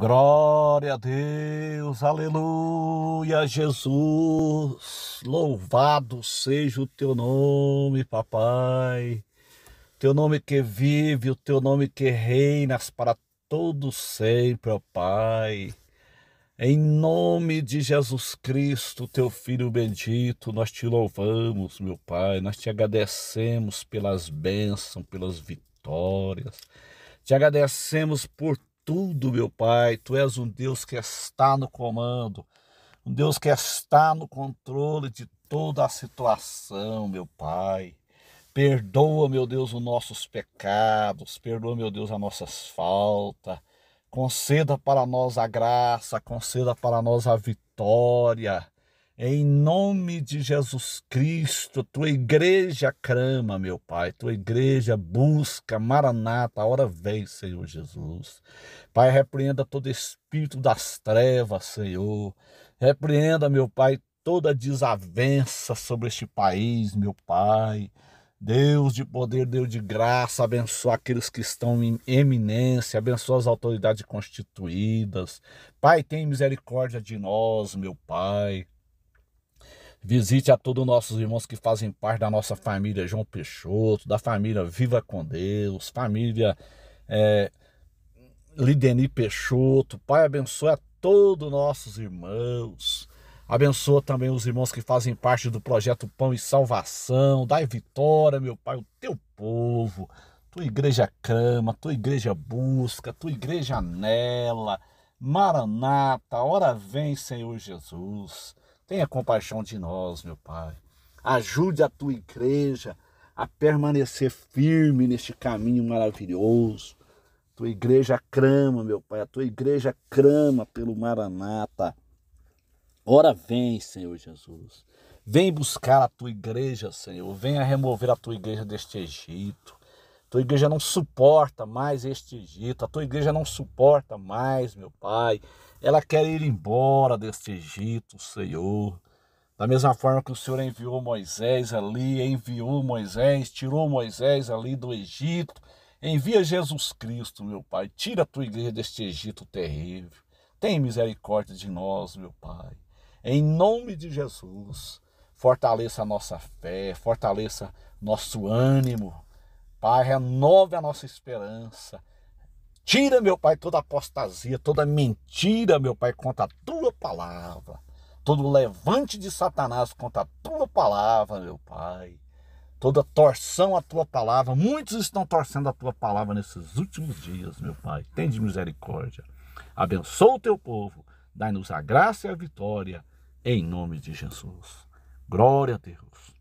Glória a Deus, aleluia, Jesus. Louvado seja o teu nome, papai. Teu nome que vive, o teu nome que reinas para todo sempre, ó Pai. Em nome de Jesus Cristo, teu filho bendito, nós te louvamos, meu Pai. Nós te agradecemos pelas bênçãos, pelas vitórias. Te agradecemos por tudo, meu Pai. Tu és um Deus que está no comando, um Deus que está no controle de toda a situação, meu Pai. Perdoa, meu Deus, os nossos pecados, perdoa, meu Deus, as nossas faltas. Conceda para nós a graça, conceda para nós a vitória. Em nome de Jesus Cristo, tua igreja crama, meu Pai, tua igreja busca, maranata, a hora vem, Senhor Jesus. Pai, repreenda todo espírito das trevas, Senhor. Repreenda, meu Pai, toda desavença sobre este país, meu Pai. Deus de poder, Deus de graça, abençoa aqueles que estão em eminência, abençoa as autoridades constituídas. Pai, tem misericórdia de nós, meu Pai. Visite a todos os nossos irmãos que fazem parte da nossa família João Peixoto, da família Viva com Deus, família é, Lideni Peixoto. Pai, abençoe a todos nossos irmãos. Abençoa também os irmãos que fazem parte do projeto Pão e Salvação. Dai vitória, meu Pai, o teu povo. Tua igreja cama tua igreja busca, tua igreja nela. Maranata, ora vem, Senhor Jesus. Tenha compaixão de nós, meu Pai. Ajude a tua igreja a permanecer firme neste caminho maravilhoso. Tua igreja crama, meu Pai, a tua igreja crama pelo Maranata. Ora vem, Senhor Jesus. Vem buscar a tua igreja, Senhor. Venha remover a tua igreja deste Egito tua igreja não suporta mais este Egito, a tua igreja não suporta mais, meu Pai. Ela quer ir embora deste Egito, Senhor. Da mesma forma que o Senhor enviou Moisés ali, enviou Moisés, tirou Moisés ali do Egito, envia Jesus Cristo, meu Pai. Tira a tua igreja deste Egito terrível. Tem misericórdia de nós, meu Pai. Em nome de Jesus, fortaleça a nossa fé, fortaleça nosso ânimo, Pai, renove a nossa esperança. Tira, meu Pai, toda apostasia, toda mentira, meu Pai, contra a tua palavra. Todo levante de Satanás contra a tua palavra, meu Pai. Toda torção à tua palavra. Muitos estão torcendo a tua palavra nesses últimos dias, meu Pai. Tem de misericórdia. Abençoa o teu povo. dá nos a graça e a vitória. Em nome de Jesus. Glória a Deus.